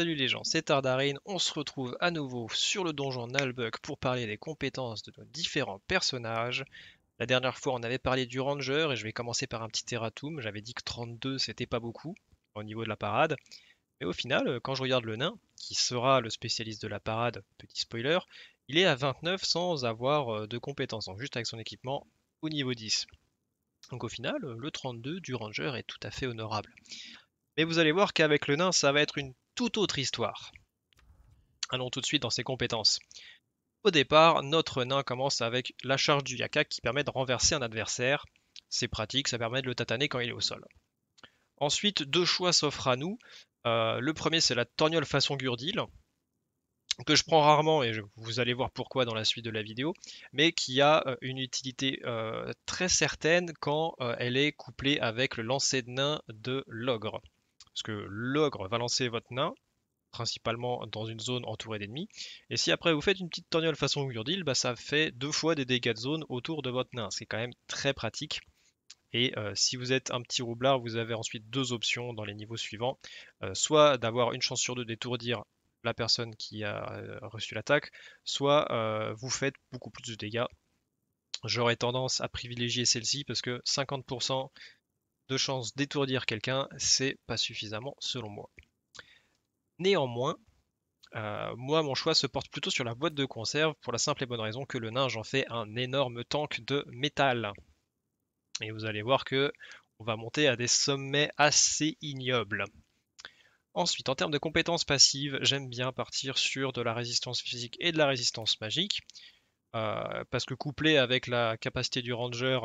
Salut les gens, c'est Tardarine, on se retrouve à nouveau sur le donjon Nalbuck pour parler des compétences de nos différents personnages. La dernière fois on avait parlé du ranger et je vais commencer par un petit erratum, j'avais dit que 32 c'était pas beaucoup au niveau de la parade. Mais au final, euh, quand je regarde le nain, qui sera le spécialiste de la parade, petit spoiler, il est à 29 sans avoir euh, de compétences, donc juste avec son équipement au niveau 10. Donc au final, euh, le 32 du ranger est tout à fait honorable. Mais vous allez voir qu'avec le nain, ça va être une autre histoire. Allons tout de suite dans ses compétences. Au départ, notre nain commence avec la charge du yaka qui permet de renverser un adversaire. C'est pratique, ça permet de le tataner quand il est au sol. Ensuite, deux choix s'offrent à nous. Euh, le premier, c'est la torgnole façon Gurdil, que je prends rarement et vous allez voir pourquoi dans la suite de la vidéo, mais qui a euh, une utilité euh, très certaine quand elle est couplée avec le lancer de nain de l'ogre. Parce que l'ogre va lancer votre nain, principalement dans une zone entourée d'ennemis. Et si après vous faites une petite torgnole façon Urdil, bah ça fait deux fois des dégâts de zone autour de votre nain. C'est quand même très pratique. Et euh, si vous êtes un petit roublard, vous avez ensuite deux options dans les niveaux suivants. Euh, soit d'avoir une chance sur deux d'étourdir la personne qui a euh, reçu l'attaque, soit vous faites beaucoup plus de dégâts. J'aurais tendance à privilégier celle-ci parce que 50% de chance d'étourdir quelqu'un, c'est pas suffisamment selon moi. Néanmoins, euh, moi, mon choix se porte plutôt sur la boîte de conserve pour la simple et bonne raison que le nain en fait un énorme tank de métal. Et vous allez voir que on va monter à des sommets assez ignobles. Ensuite, en termes de compétences passives, j'aime bien partir sur de la résistance physique et de la résistance magique, euh, parce que couplé avec la capacité du ranger,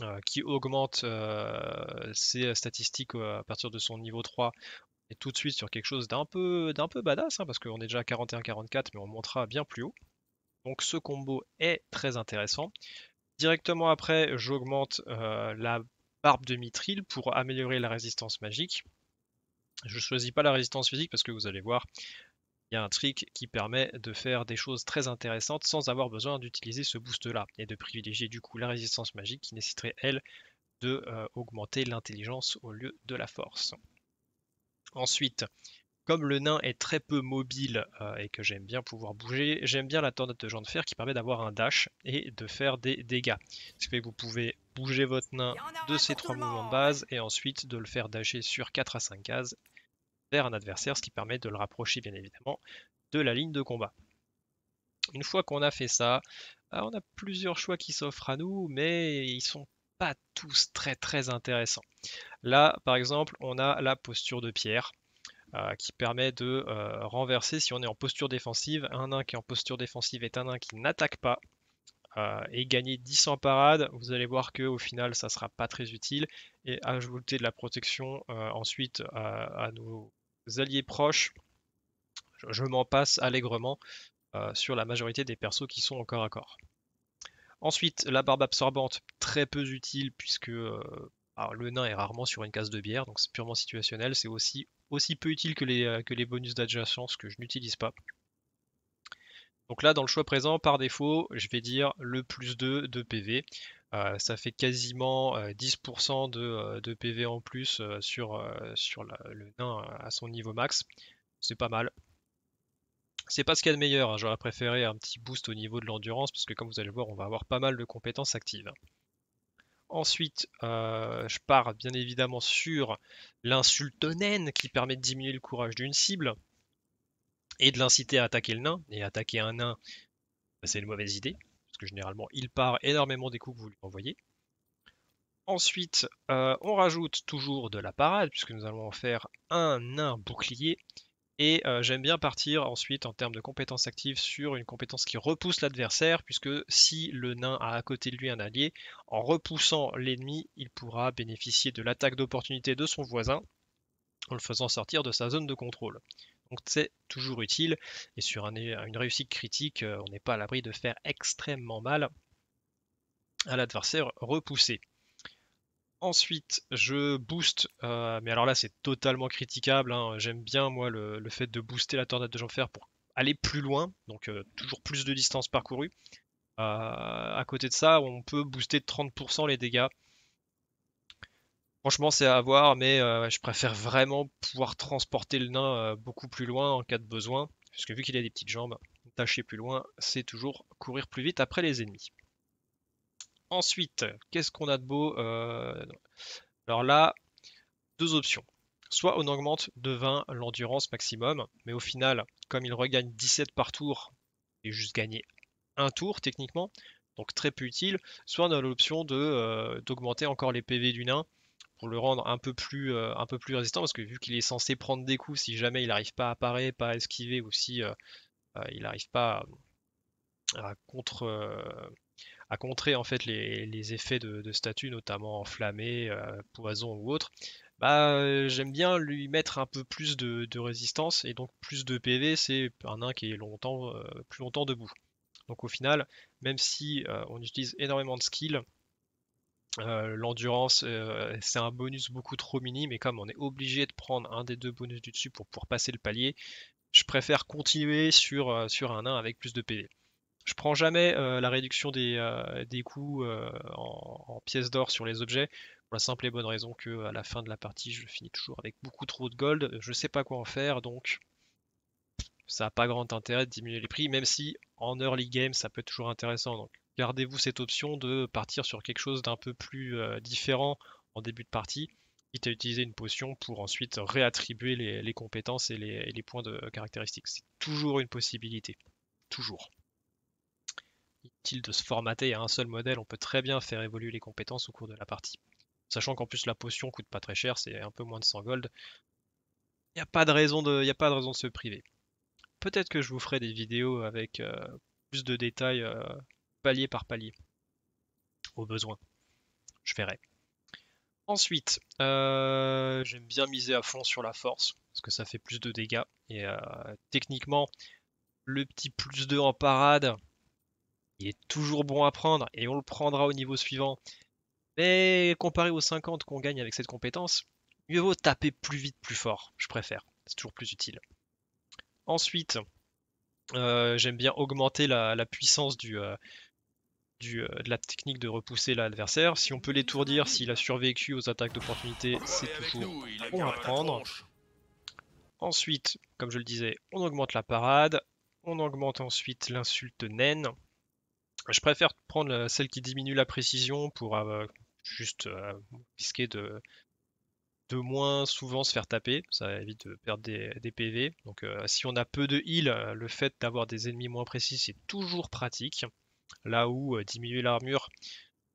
euh, qui augmente euh, ses statistiques euh, à partir de son niveau 3 et tout de suite sur quelque chose d'un peu, d'un peu badass, hein, parce qu'on est déjà à 41-44, mais on montera bien plus haut. Donc ce combo est très intéressant. Directement après, j'augmente la barbe de Mithril pour améliorer la résistance magique. Je ne choisis pas la résistance physique parce que vous allez voir, il y a un trick qui permet de faire des choses très intéressantes sans avoir besoin d'utiliser ce boost là et de privilégier du coup la résistance magique qui nécessiterait elle de euh, augmenter l'intelligence au lieu de la force. Ensuite, comme le nain est très peu mobile euh, et que j'aime bien pouvoir bouger, j'aime bien la tornade de Jean de fer qui permet d'avoir un dash et de faire des dégâts. Ce qui fait que vous pouvez bouger votre nain de ses trois mouvements de base et ensuite de le faire dasher sur 4 à 5 cases vers un adversaire, ce qui permet de le rapprocher bien évidemment de la ligne de combat. Une fois qu'on a fait ça, bah, on a plusieurs choix qui s'offrent à nous, mais ils sont pas tous très très intéressants. Là, par exemple, on a la posture de pierre. Euh, qui permet de euh, renverser si on est en posture défensive. Un nain qui est en posture défensive est un nain qui n'attaque pas. Euh, et gagner 10 en parade, vous allez voir que au final ça sera pas très utile. Et ajouter de la protection ensuite à nos alliés proches. Je, m'en passe allègrement euh, sur la majorité des persos qui sont encore à corps. Ensuite, la barbe absorbante, très peu utile puisque euh, le nain est rarement sur une case de bière, donc c'est purement situationnel. C'est aussi, aussi peu utile que les, euh, que les bonus d'adjacence que je n'utilise pas. Donc là, dans le choix présent, par défaut, je vais dire le plus 2 de PV. Euh, ça fait quasiment 10% euh, de, euh, PV en plus sur, le nain à son niveau max. C'est pas mal. C'est pas ce qu'il y a de meilleur, hein. j'aurais préféré un petit boost au niveau de l'endurance, parce que comme vous allez voir, on va avoir pas mal de compétences actives. Ensuite, je pars bien évidemment sur naine qui permet de diminuer le courage d'une cible et de l'inciter à attaquer le nain. Et attaquer un nain, bah, c'est une mauvaise idée que généralement, il part énormément des coups que vous lui envoyez. Ensuite, euh, on rajoute toujours de la parade, puisque nous allons en faire un nain bouclier. Et euh, j'aime bien partir ensuite en termes de compétences actives sur une compétence qui repousse l'adversaire, puisque si le nain a à côté de lui un allié, en repoussant l'ennemi, il pourra bénéficier de l'attaque d'opportunité de son voisin en le faisant sortir de sa zone de contrôle. Donc c'est toujours utile. Et sur une réussite critique, euh, on n'est pas à l'abri de faire extrêmement mal à l'adversaire repoussé. Ensuite, je booste, euh, mais alors là c'est totalement critiquable. Hein. J'aime bien moi le, fait de booster la tornade de jean pour aller plus loin, donc euh, toujours plus de distance parcourue. à côté de ça, on peut booster de 30% les dégâts Franchement, c'est à voir, mais euh, je préfère vraiment pouvoir transporter le nain euh, beaucoup plus loin en cas de besoin, puisque vu qu'il a des petites jambes, tâcher plus loin, c'est toujours courir plus vite après les ennemis. Ensuite, qu'est-ce qu'on a de beau euh, Alors là, deux options. Soit on augmente de 20 l'endurance maximum, mais au final, comme il regagne 17 par tour, et juste gagné un tour techniquement, donc très peu utile. Soit on a l'option d'augmenter encore les PV du nain pour le rendre un peu plus, euh, un peu plus résistant, parce que vu qu'il est censé prendre des coups si jamais il n'arrive pas à parer, pas à esquiver, ou si euh, euh, il n'arrive pas à, contre, à contrer en fait les, effets de, statut, notamment enflammé, poison ou autre, bah, j'aime bien lui mettre un peu plus de, résistance, et donc plus de PV, c'est un nain qui est longtemps, plus longtemps debout. Donc au final, même si on utilise énormément de skills, euh, l'endurance, euh, c'est un bonus beaucoup trop minime mais comme on est obligé de prendre un des deux bonus du dessus pour pouvoir passer le palier, je préfère continuer sur, euh, sur un 1 avec plus de PV. Je prends jamais la réduction des, coûts en, pièces d'or sur les objets pour la simple et bonne raison que à la fin de la partie je finis toujours avec beaucoup trop de gold, je sais pas quoi en faire donc ça n'a pas grand intérêt de diminuer les prix, même si en early game ça peut être toujours intéressant gardez-vous cette option de partir sur quelque chose d'un peu plus euh, différent en début de partie, quitte à utiliser une potion pour ensuite réattribuer les, compétences et les, points de caractéristiques. C'est toujours une possibilité. Toujours. Utile de se formater à un seul modèle, on peut très bien faire évoluer les compétences au cours de la partie. Sachant qu'en plus la potion coûte pas très cher, c'est un peu moins de 100 gold. Il n'y a, pas de raison de, a pas de raison de se priver. Peut-être que je vous ferai des vidéos avec euh, plus de détails euh, palier par palier, au besoin. Je verrai. Ensuite, euh, j'aime bien miser à fond sur la force, parce que ça fait plus de dégâts. Et euh, techniquement, le petit plus 2 en parade, il est toujours bon à prendre, et on le prendra au niveau suivant. Mais comparé aux 50 qu'on gagne avec cette compétence, mieux vaut taper plus vite, plus fort, je préfère. C'est toujours plus utile. Ensuite, euh, j'aime bien augmenter la, puissance du, euh, de la technique de repousser l'adversaire. Si on peut l'étourdir, s'il a survécu aux attaques d'opportunité, c'est toujours bon à prendre. Ensuite, comme je le disais, on augmente la parade. On augmente ensuite l'insulte naine. Je préfère prendre euh, celle qui diminue la précision pour euh, juste risquer de, moins souvent se faire taper, ça évite de perdre des, PV. Donc si on a peu de heal, le fait d'avoir des ennemis moins précis, c'est toujours pratique. Là où euh, diminuer l'armure,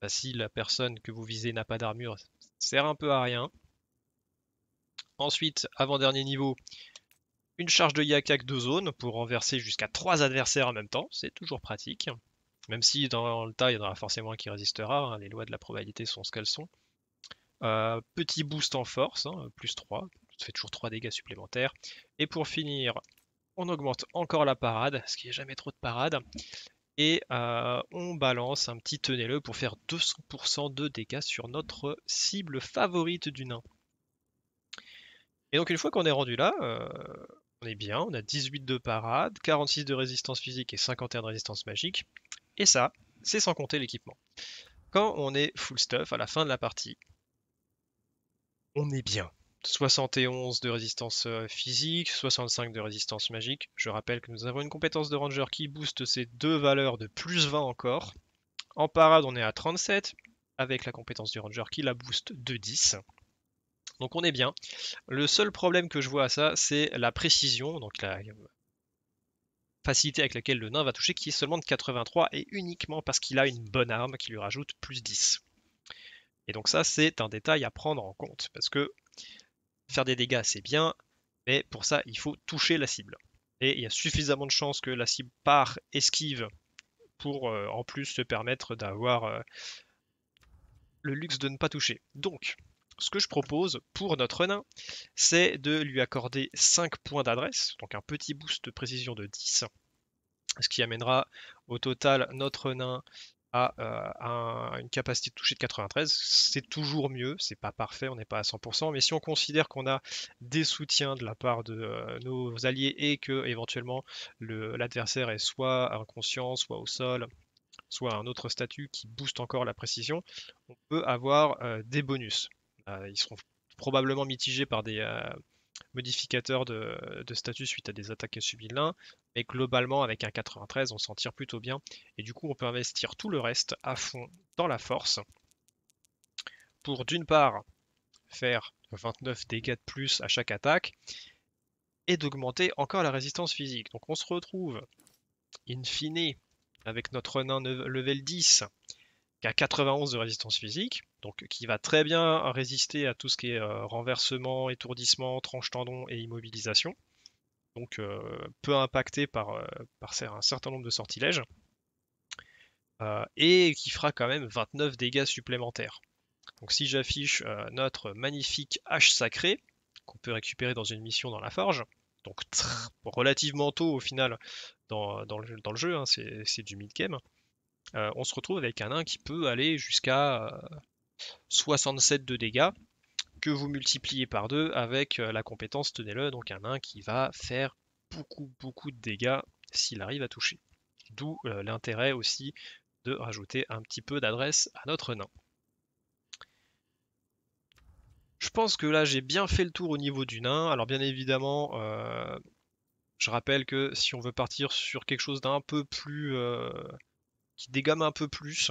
bah, si la personne que vous visez n'a pas d'armure, sert un peu à rien. Ensuite, avant-dernier niveau, une charge de Yakak de zone pour renverser jusqu'à 3 adversaires en même temps, c'est toujours pratique. Même si dans le tas, il y en aura forcément un qui résistera, hein, les lois de la probabilité sont ce qu'elles sont. Euh, petit boost en force, hein, plus 3, ça fait toujours 3 dégâts supplémentaires. Et pour finir, on augmente encore la parade, ce qui est jamais trop de parade. Et euh, on balance un petit tenez-le pour faire 200% de dégâts sur notre cible favorite du nain. Et donc une fois qu'on est rendu là, euh, on est bien, on a 18 de parade, 46 de résistance physique et 51 de résistance magique. Et ça, c'est sans compter l'équipement. Quand on est full stuff à la fin de la partie, on est bien. 71 de résistance euh, physique, 65 de résistance magique. Je rappelle que nous avons une compétence de ranger qui booste ces deux valeurs de plus 20 encore. En parade, on est à 37, avec la compétence du ranger qui la booste de 10. Donc on est bien. Le seul problème que je vois à ça, c'est la précision, donc la euh, facilité avec laquelle le nain va toucher, qui est seulement de 83, et uniquement parce qu'il a une bonne arme qui lui rajoute plus 10. Et donc ça, c'est un détail à prendre en compte, parce que Faire des dégâts, c'est bien, mais pour ça, il faut toucher la cible. Et il y a suffisamment de chances que la cible part, esquive, pour euh, en plus se permettre d'avoir euh, le luxe de ne pas toucher. Donc, ce que je propose pour notre nain, c'est de lui accorder 5 points d'adresse, donc un petit boost de précision de 10, ce qui amènera au total notre nain à, euh, une capacité de toucher de 93, c'est toujours mieux, c'est pas parfait, on n'est pas à 100%, mais si on considère qu'on a des soutiens de la part de euh, nos alliés et que éventuellement l'adversaire est soit inconscient, soit au sol, soit un autre statut qui booste encore la précision, on peut avoir euh, des bonus. ils seront probablement mitigés par des, modificateur de, statut suite à des attaques subies l'un, mais globalement avec un 93 on s'en tire plutôt bien, et du coup on peut investir tout le reste à fond dans la force, pour d'une part faire 29 dégâts de plus à chaque attaque, et d'augmenter encore la résistance physique. Donc on se retrouve, in fine, avec notre nain level 10, qui a 91 de résistance physique, donc qui va très bien résister à tout ce qui est euh, renversement, étourdissement, tranche tendon et immobilisation, donc euh, peu impacté par, euh, un certain nombre de sortilèges, et qui fera quand même 29 dégâts supplémentaires. Donc si j'affiche notre magnifique hache sacrée, qu'on peut récupérer dans une mission dans la forge, donc relativement tôt au final dans, le, jeu, hein, c'est du mid-game, on se retrouve avec un nain qui peut aller jusqu'à 67 de dégâts que vous multipliez par 2 avec euh, la compétence, tenez-le, donc un nain qui va faire beaucoup beaucoup de dégâts s'il arrive à toucher. D'où euh, l'intérêt aussi de rajouter un petit peu d'adresse à notre nain. Je pense que là j'ai bien fait le tour au niveau du nain. Alors bien évidemment, euh, je rappelle que si on veut partir sur quelque chose d'un peu plus... qui dégame un peu plus,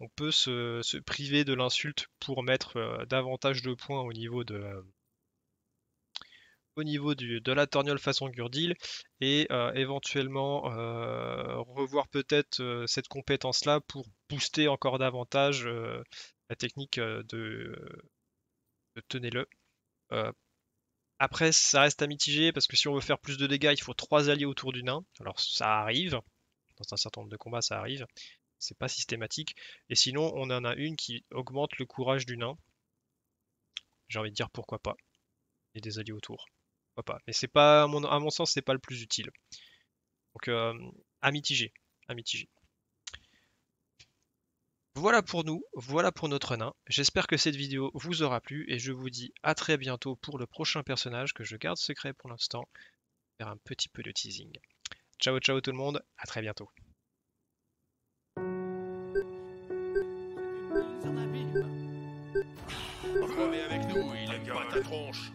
on peut se, priver de l'insulte pour mettre euh, davantage de points au niveau de au niveau du, de la torgnole façon Gurdil et euh, éventuellement euh, revoir peut-être cette compétence-là pour booster encore davantage la technique de, de tenez-le. après, ça reste à mitiger parce que si on veut faire plus de dégâts, il faut trois alliés autour du nain. Alors ça arrive, dans un certain nombre de combats, ça arrive c'est pas systématique. Et sinon, on en a une qui augmente le courage du nain. J'ai envie de dire pourquoi pas. Et des alliés autour. Pourquoi pas. Mais c'est pas, à mon, à mon sens, c'est pas le plus utile. Donc, euh, à mitiger. À mitiger. Voilà pour nous, voilà pour notre nain. J'espère que cette vidéo vous aura plu et je vous dis à très bientôt pour le prochain personnage que je garde secret pour l'instant. Faire un petit peu de teasing. Ciao ciao tout le monde, à très bientôt. Revenez avec nous, il aime pas ta tronche.